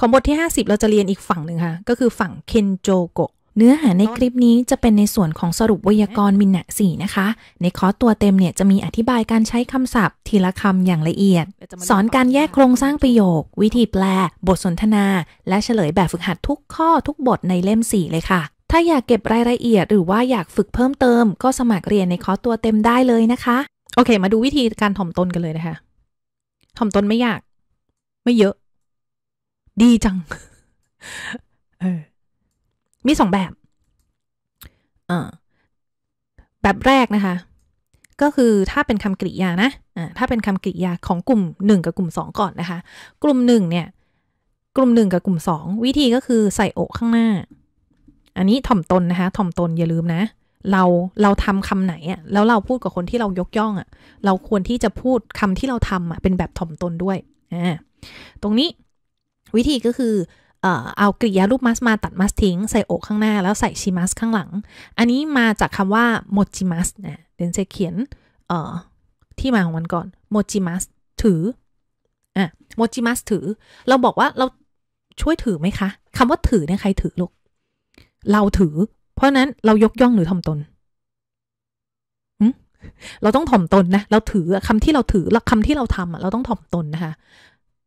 ของบทที่ 50 เราจะเรียนอีกฝั่งหนึ่งค่ะ ก็คือฝั่งเคนโจโกะเนื้อหาในคลิปนี้จะเป็นในส่วนของสรุปไวยากรณ์มินะสี่นะคะ ในคอร์สตัวเต็มเนี่ยจะมีอธิบายการใช้คำศัพท์ ทีละคำอย่างละเอียด สอนการแยกโครงสร้างประโยค วิธีแปล บทสนทนา และเฉลยแบบฝึกหัดทุกข้อทุกบทในเล่ม 4 เลยค่ะถ้าอยากเก็บรายละเอียด หรือว่าอยากฝึกเพิ่มเติมก็สมัครเรียนในคอร์สตัวเต็มได้เลยนะคะโอเค มาดูวิธีการถ่อมตนกันเลยนะคะถ่อมตนไม่ยากไม่เยอะดีจัง เออ มีสองแบบ อ่า แบบแรกนะคะ ก็คือถ้าเป็นคำกริยานะ อ่า ถ้าเป็นคำกริยาของกลุ่ม 1กับกลุ่ม 2 ก่อนนะคะ กลุ่ม 1เนี่ย กลุ่ม 1 กับกลุ่ม 2 วิธีก็คือใส่อกข้างหน้า อันนี้ถ่อมตน นะคะ ถ่อมตนอย่าลืมนะ เรา เราทำคำไหนอะ่ะแล้วเราพูดกับคนที่เรายกย่องอะ่ะ เราควรที่จะพูดคำที่เราทำอ่ะเป็นแบบถ่อมตนด้วย อ่า ตรงนี้วิธีก็คือเอากริยารูปมัสมาตัดมัสทิ้งใส่อกข้างหน้าแล้วใส่ชิมัสข้างหลัง อันนี้มาจากคำว่าโมจิมัสเนี่ยเดนเซเขียนที่มาของมันก่อนโมจิมัสถืออ่ะโมจิมัสถือ เราบอกว่าเราช่วยถือไหมคะคำว่าถือเนี่ยใครถือลูกเราถือ เพราะนั้นเรายกย่องหรือทำตนเราต้องถ่อมตนนะเราถือคำที่เราถือคำที่เราทำเราต้องถ่อมตนนะคะ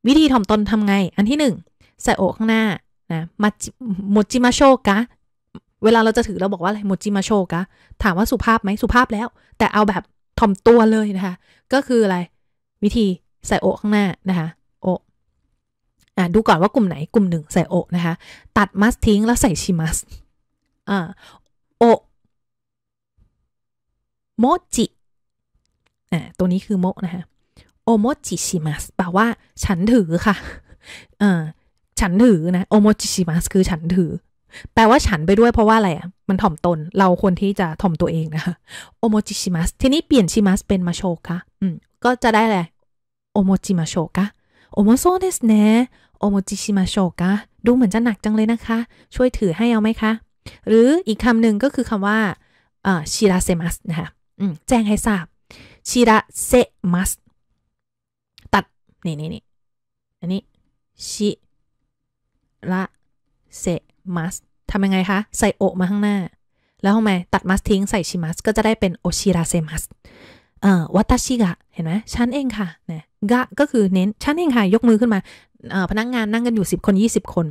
วิธีถ่อมตนทำไง อันที่หนึ่งใส่โอข้างหน้า นะมัจมจิมาโชกะเวลาเราจะถือเราบอกว่า อะไรมจิมาโชกะถามว่าสุภาพไหมสุภาพแล้ว แต่เอาแบบถ่อมตัวเลยนะคะ ก็คืออะไร วิธี ใส่โอข้างหน้านะคะโออ่าดูก่อนว่ากลุ่มไหนกลุ่มหนึ่งใส่โอนะคะ ตัดมัสทิ้งแล้วใส่ชิมัสอ่าโอโมจิอ่าตัวนี้คือโมนะคะโอมจิชิมัสแปลว่า ฉันถือค่ะเออฉันถือนะโอมจิชิมัสคือฉันถือ แปลว่าฉันไปด้วยเพราะว่าอะไรอ่ะ มันถ่อมตน เราควรที่จะถ่อมตัวเองนะคะโอมจิชิมัสทีนี้เปลี่ยนชิมัส เป็นมาโชกะอืม ก็จะได้แหละโอมจิมาโชกะโอมโซเดสเนะโอมจิชิมาโชกะดูเหมือนจะหนักจังเลยนะคะ ช่วยถือให้เอาไหมคะ หรืออีกคำหนึ่งก็คือคำว่าชิราเซมัสนะคะแจ้งให้ทราบ ชิราเซมัสนี่นี่นี่ อันนี้ ชิละเซมัสทำยังไงคะ ใส่โอมาข้างหน้า แล้วทำไมตัดมัสทิ้งใส่ชิมัสก็จะได้เป็น โอชิราเซมัส เอ่อวัตชิกะ เห็นไหม ฉันเองค่ะ นะกะก็คือเน้น ฉันเองค่ะ ยกมือขึ้นมา เอ่อ พนักงานนั่งกันอยู่ 10 คน 20 คน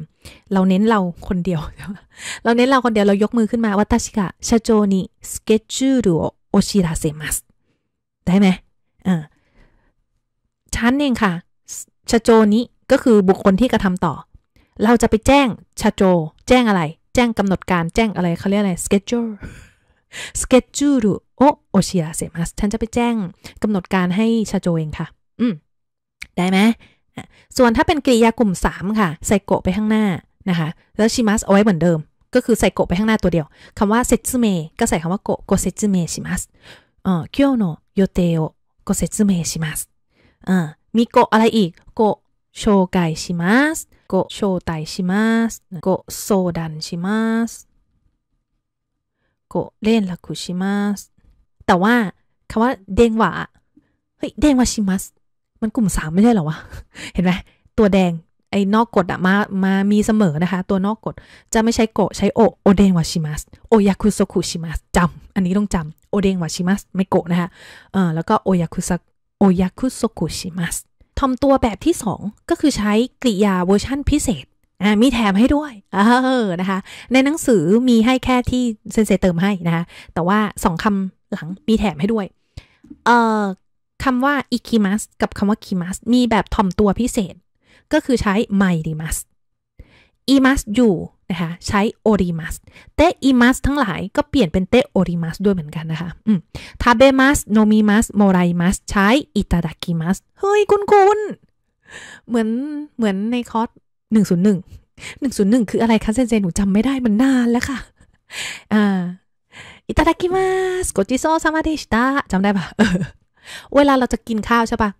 เราเน้นเราคนเดียว เราเน้นเราคนเดียว เรายกมือขึ้นมาวัตชิกะชาโจนิ สเกจูรุโอชิราเซมัส ได้ไหมอ่าฉันเองค่ะชโจนี้ก็คือบุคคลที่กระทำต่อ เราจะไปแจ้งชโจ แจ้งอะไร แจ้งกำหนดการแจ้งอะไร เขาเรียกอะไร schedule schedule โอโอชิราเซมัสฉันจะไปแจ้งกำหนดการให้ชโจเองค่ะ อืมได้ไหมส่วนถ้าเป็นกริยากลุ่ม 3 ค่ะ ใส่โกะไปข้างหน้านะคะ แล้วชิมัสเอาไว้เหมือนเดิม ก็คือใส่โกะไปข้างหน้าตัวเดียว คำว่าเซจูเมก็ใส่คำว่าโกโกเซจูเมชิมัสเอ่อคิโอโนโยเตโอโกเซจูเมชิมัสมีโกอะไรอีก โกโชากชิมัส โกโชไตชิมัส โกโซดันชิมัส โกเล่นลักุชิมัส แต่ว่าคำว่าเด้งวะ เฮ้ยเด้งวะชิมัส มันกลุ่มสามไม่ใช่หรอวะ เห็นไหมตัวแดงไอ้นอกกฎอะมามา มีเสมอนะคะ ตัวนอกกฎจะไม่ใช้โกะใช้โอโอเดงวาชิมัส โอยาคุโซคุชิมัสจำอันนี้ต้องจำโอเดงวาชิมัสไม่โกะนะคะเออแล้วก็โอยาคุซโอยากุโซกุชิมัสทำตัวแบบที่ 2 ก็คือใช้กริยาเวอร์ชั่นพิเศษมีแถมให้ด้วย เออนะคะ ในหนังสือมีให้แค่ที่เซนเซเติมให้นะคะ แต่ว่าสองคำหลังมีแถมให้ด้วย เอ่อคำว่าอิคิมัสกับคำว่าคิมัสมีแบบทำอมตัวพิเศษ ก็คือใช้ไมดิมัสอิมัสอยู่ะคะใช้โอริมัสเตอิมัสทั้งหลายก็เปลี่ยนเป็นเตโอริมัสด้วยเหมือนกันนะคะทาเบมัสโนมิมัสโมไรมัสใช้อิตาดากิมัสเฮ้ยคุณคุณเหมือน เหมือนในคอร์สหนึ่งศูนย์หนึ่งหนึ่งศูนย์หนึ่งคืออะไรคะเซนเซนหนูจำไม่ได้มันนานแล้วค่ะ อ่าอิตาดากิมัสโกจิโซซามาเดชิตะจำได้ปะเวลาเราจะกินข้าวใช่ปะ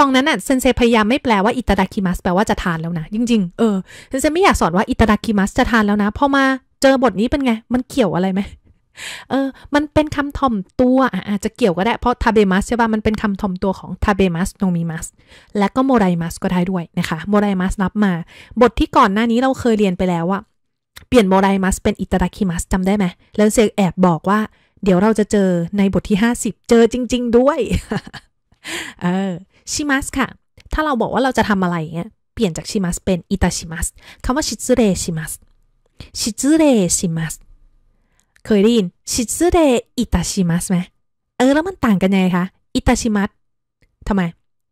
ตอนนั้นน่ะเซนเซพยายามไม่แปลว่าอิตาดาคิมัสแปลว่าจะทานแล้วนะ จริง ๆ เออเซนเซไม่อยากสอนว่าอิตาดาคิมัสจะทานแล้วนะพอมาเจอบทนี้เป็นไง มันเกี่ยวอะไรไหม เออ มันเป็นคำถ่อมตัวอาจจะเกี่ยวก็ได้เพราะทาเบมัสใช่ป่ะมันเป็นคำถ่อมตัวของทาเบมัสโนมิมัสและก็โมไรมัสก็ได้ด้วยนะคะ โมไรมัสรับมา บทที่ก่อนหน้านี้เราเคยเรียนไปแล้วว่าเปลี่ยนโมไรมัสเป็นอิตาดคิมัสจำได้ไหมแล้วเซกแอบบอกว่า เดี๋ยวเราจะเจอในบทที่50เจอจริง ๆ ด้วยเออชิมัสค่ะ ถ้าเราบอกว่าเราจะทำอะไรเงี้ย เปลี่ยนจากชิมัสเป็นอิตาชิมัสคำว่าชิซึเรชิมัส ชิซึเรชิมัส เคยได้ยินชิซึเรอิตาชิมัสไหมเออแล้วมันต่างกันยังไงคะ อิตาชิมัสทำไม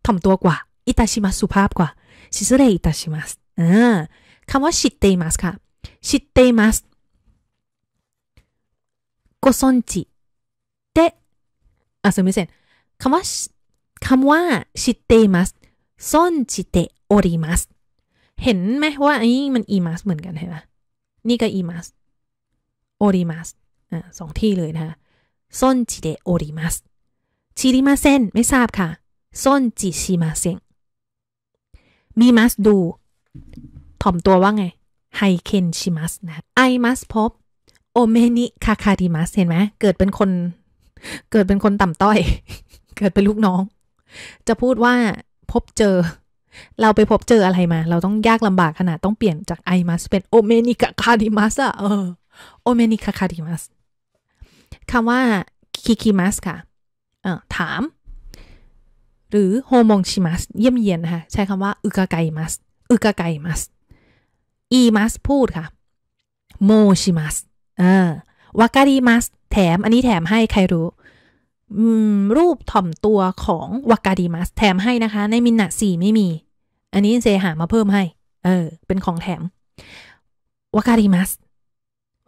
ถ่อมตัวกว่า อิตาชิมัสสุภาพกว่า ชิซึเรอิตาชิมัสอ่าคำว่าชิเตมัสค่ะชิเตมัสご存知で、あ、จみเせอ่ะสคำว่าคำว่า ชิเตมัสซ่อนชิเตโอริมัส เห็นไหมว่าไอ้มันอีมัสเหมือนกันใช่ไหมนี่ก็อีมัสโอริมัสอ่าสองที่เลยนะคะซ่อนชิเตโอริมัสชิริมาเซนไม่ทราบค่ะซ่อนจิชิมาเซงมีมัสดู ถ่อมตัวว่าไง ไฮเคนชิมัสนะ ไอมัสพบ โอเมนิคาคาดิมัส เห็นไหม เกิดเป็นคน เกิดเป็นคนต่ำต้อย เกิดเป็นลูกน้องจะพูดว่าพบเจอ เราไปพบเจออะไรมา เราต้องยากลำบากขนาดต้องเปลี่ยนจากไอมาสเป็นโอเมนิกาคาดิมัสอะเออโอเมนิกาคาดิมัสคำว่าคิคิมัสค่ะเออถาม หรือโฮมงชิมัสเยี่ยมเยียนนะคะใช้คำว่าอึกาไกมัสอึกาไกมัสอีมัสพูดค่ะโมชิมัสเออวากาดิมัสแถมอันนี้แถมให้ใครรู้รูปถ่อมตัวของวากาดีมัสแถมให้นะคะ ในมินนะสี่ไม่มี อันนี้เซหามาเพิ่มให้ เออ เป็นของแถม วากาดีมัส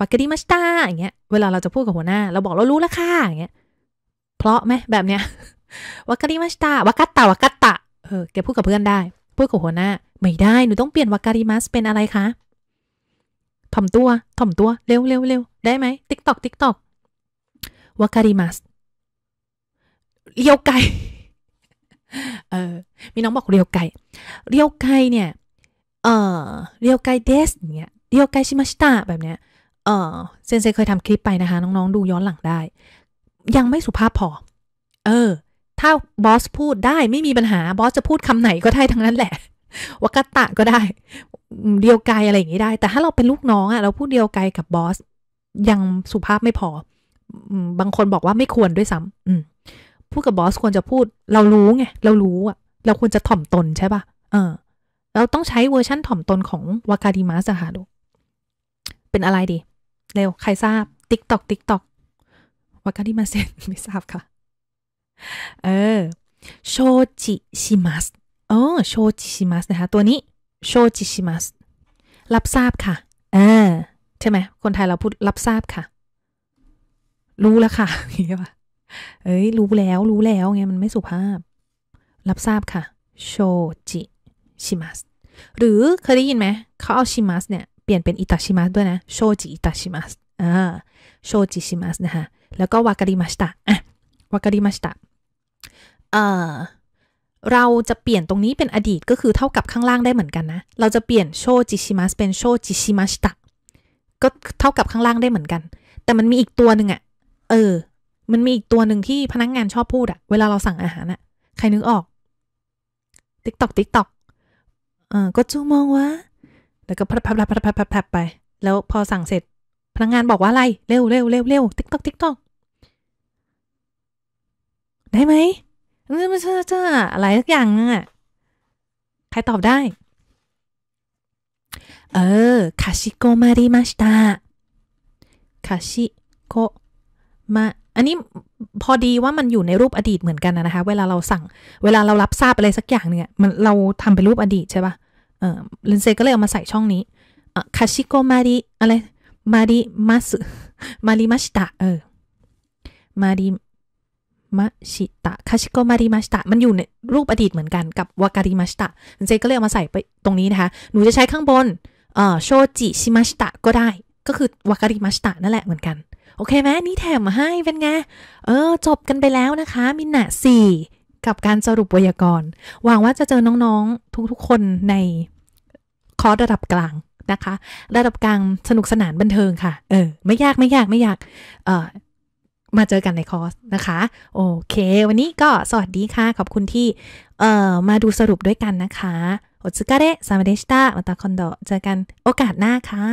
วากาดีมัสตาอย่างเงี้ย เวลาเราจะพูดกับหัวหน้า เราบอกเรารู้แล้วค่ะอย่างเงี้ย เพราะไหม แบบเนี้ยวากาดีมัสตาวากาตาวากาตาะเออแกพูดกับเพื่อนได้ พูดกับหัวหน้า ไม่ได้ หนูต้องเปลี่ยนวากาดีมัสเป็นอะไรคะ ถ่อมตัว ถ่อมตัว เร็วเร็วเร็วได้ไหมติ๊กตอกติ๊กตอกวากาดีมัสเรียวไก่เออ มีน้องบอกเรียวไก่เรียวไก่เนี่ย เออเรียวไก่เดสอย่างเงี้ย เรียวไก่ชิมาชิตะแบบเนี้ย เออเซนเซเคยทำคลิปไปนะคะน้องๆดูย้อนหลังได้ ยังไม่สุภาพพอ เออ ถ้าบอสพูดได้ไม่มีปัญหาบอสจะพูดคำไหนก็ได้ทั้งนั้นแหละวากตะก็ได้เดียวไกอะไรอย่างนี้ได้ แต่ถ้าเราเป็นลูกน้องอะเราพูดเดียวไกกับบอส ยังสุภาพไม่พอบางคนบอกว่าไม่ควรด้วยซ้ำพูดกับบอสควรจะพูดเรารู้ไงเรารู้อะเราควรจะถ่อมตนใช่ปะ่ะเออ เราต้องใช้เวอร์ชั่นถ่อมตนของวากาดิมาสหะคะูเป็นอะไรดี เร็วใครทราบติ๊กตอกติ๊กตอกวากาดิมาเซนไม่ทราบค่ะเออโชจิชิมัสเออโชจิชิมัสนะคะตัวนี้โชจิชิมัสรับทราบค่ะ เออใช่ไหมคนไทยเราพูดรับทราบค่ะ รู้แล้วค่ะอย่างเงี้ยป่ะเอ้ยรู้แล้วรู้แล้วไงมันไม่สุภาพรับทราบค่ะโชจิชิมัสหรือ เคยได้ยินไหมเขาเอาชิมัสเนี่ยเปลี่ยนเป็นอิตาชิมัสด้วยนะโชจิอิตาชิมัสอ่าโชจิชิมัสนะคะแล้วก็วากาดิมาชตะอ่ะวากาดิมาชตะเอ่อเราจะเปลี่ยนตรงนี้เป็นอดีต ก็คือเท่ากับข้างล่างได้เหมือนกันนะ เราจะเปลี่ยนโชจิชิมัสเป็นโชจิชิมัสตะก็เท่ากับข้างล่างได้เหมือนกัน แต่มันมีอีกตัวหนึ่งอะเออมันมีอีกตัวหนึ่งที่พนักงงานชอบพูดอะเวลาเราสั่งอาหารอะใครนึกออก ติ๊กตอกติ๊กตอกเออก็จูมองวะ แล้วก็พับพับพับไป แล้วพอสั่งเสร็จ พนักงงานบอกว่าอะไร เร็วเร็วเร็วเร็วติ๊กตอกติ๊กตอก ได้ไหมไม่ไม่ใช่จ้าอะไรสักอย่างนึงอะใครตอบได้ เออคาชิโกมาริมาชิตาคาชิโกมาอันนี้พอดีว่ามันอยู่ในรูปอดีตเหมือนกันนะคะ เวลาเราสั่งเวลาเรารับทราบอะไรสักอย่างเนี่ย มันเราทำเป็นรูปอดีตใช่ปะ่ะเออลินเซก็เลยเอามาใส่ช่องนี้คาชิโกมาริอะไรมาริมาสึมาริมาชิตะเออมาริมาชิตะคาชิโกมาริมาชิตะมันอยู่ในรูปอดีตเหมือนกันกับวาการิมาชิตะลินเซก็เลยเอามาใส่ไปตรงนี้นะคะ หนูจะใช้ข้างบนเออโชจิชิมาชิตะก็ได้ก็คือวาการิมาชิตะนั่นแหละเหมือนกันโอเคไหมนี่แถมมาให้เป็นไง เออ จบกันไปแล้วนะคะ มินนะสี่กับการสรุปไวยากรณ์ หวังว่าจะเจอน้องๆทุกๆคนในคอร์สระดับกลางนะคะ ระดับกลางสนุกสนานบันเทิงค่ะ เออ ไม่ยากไม่ยากไม่ยากเออมาเจอกันในคอร์สนะคะโอเค วันนี้ก็สวัสดีค่ะ ขอบคุณที่ เอ่อมาดูสรุปด้วยกันนะคะโอซุกะเดะซามาเดชิตะมาตาคอนโดเจอกันโอกาสหน้าค่ะ